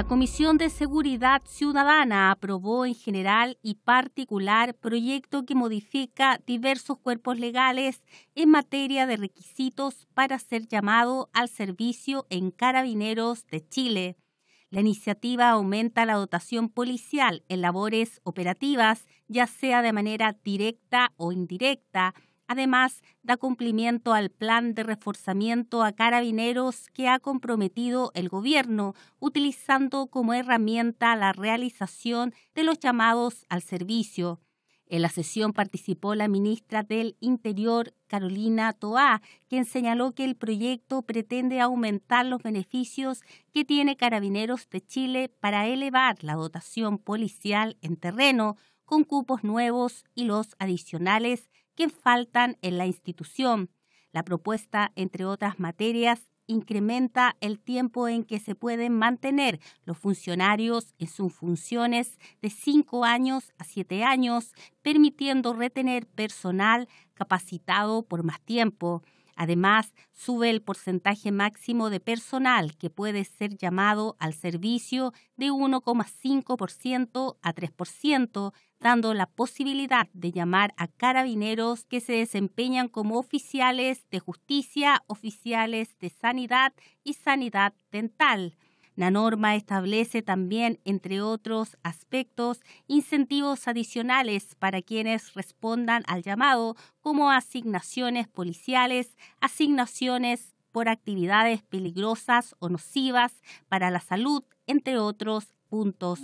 La Comisión de Seguridad Ciudadana aprobó en general y particular proyecto que modifica diversos cuerpos legales en materia de requisitos para ser llamado al servicio en Carabineros de Chile. La iniciativa aumenta la dotación policial en labores operativas, ya sea de manera directa o indirecta, Además, da cumplimiento al plan de reforzamiento a carabineros que ha comprometido el gobierno, utilizando como herramienta la realización de los llamados al servicio. En la sesión participó la ministra del Interior, Carolina Toá, quien señaló que el proyecto pretende aumentar los beneficios que tiene Carabineros de Chile para elevar la dotación policial en terreno con cupos nuevos y los adicionales faltan en la institución. La propuesta, entre otras materias, incrementa el tiempo en que se pueden mantener los funcionarios en sus funciones de cinco años a siete años, permitiendo retener personal capacitado por más tiempo. Además, sube el porcentaje máximo de personal que puede ser llamado al servicio de 1,5% a 3%, dando la posibilidad de llamar a carabineros que se desempeñan como oficiales de justicia, oficiales de sanidad y sanidad dental. La norma establece también, entre otros aspectos, incentivos adicionales para quienes respondan al llamado, como asignaciones policiales, asignaciones por actividades peligrosas o nocivas para la salud, entre otros puntos.